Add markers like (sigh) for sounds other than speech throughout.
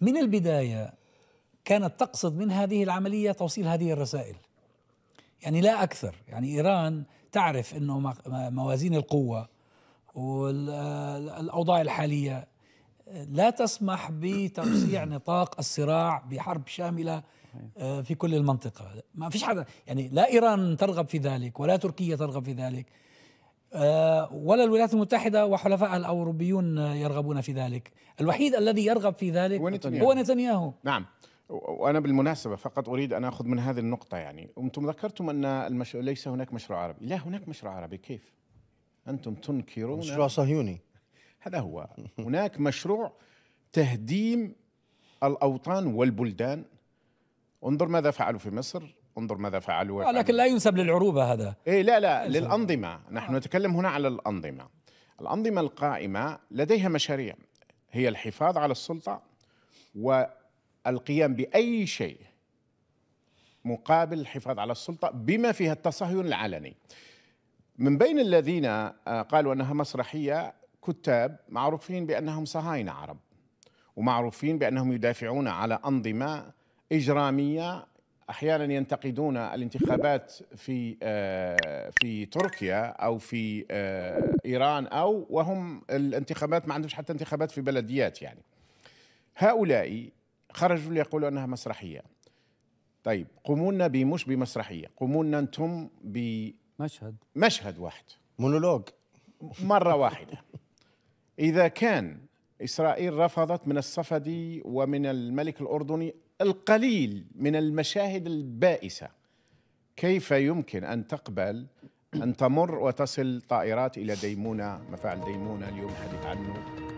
من البداية كانت تقصد من هذه العملية توصيل هذه الرسائل يعني لا أكثر يعني إيران تعرف أنه موازين القوة والأوضاع الحالية لا تسمح بتوسيع (coughs) نطاق الصراع بحرب شاملة آه، في كل المنطقة ما فيش حدا يعني لا إيران ترغب في ذلك ولا تركيا ترغب في ذلك آه، ولا الولايات المتحدة وحلفائها الأوروبيون يرغبون في ذلك الوحيد الذي يرغب في ذلك هو نتنياهو, هو نتنياهو. نعم. نعم وانا بالمناسبه فقط اريد ان اخذ من هذه النقطه يعني انتم ذكرتم ان المشروع ليس هناك مشروع عربي لا هناك مشروع عربي كيف انتم تنكرون مشروع صهيوني هذا هو هناك مشروع تهديم الاوطان والبلدان انظر ماذا فعلوا في مصر انظر ماذا فعلوا آه لكن لا ينسب للعروبة هذا إيه لا لا للأنظمة نحن نتكلم هنا على الأنظمة الأنظمة القائمة لديها مشاريع هي الحفاظ على السلطة والقيام بأي شيء مقابل الحفاظ على السلطة بما فيها التصهين العلني من بين الذين آه، قالوا أنها مسرحية كتاب معروفين بأنهم صهاينة عرب ومعروفين بأنهم يدافعون على أنظمة إجرامية احيانا ينتقدون الانتخابات في آه، في تركيا او في آه، ايران او وهم الانتخابات ما عندهمش حتى انتخابات في بلديات يعني هؤلاء خرجوا ليقولوا انها مسرحيه طيب قوموا لنا بمسرحيه قوموا لنا انتم بمشهد مشهد واحد مونولوج مره واحده اذا كان إسرائيل رفضت من الصفدي ومن الملك الأردني القليل من المشاهد البائسة كيف يمكن أن تقبل أن تمر وتصل طائرات إلى ديمونة مفعل ديمونة اليوم حديث عنه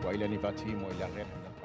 وإلى نيفاتيم وإلى غيرها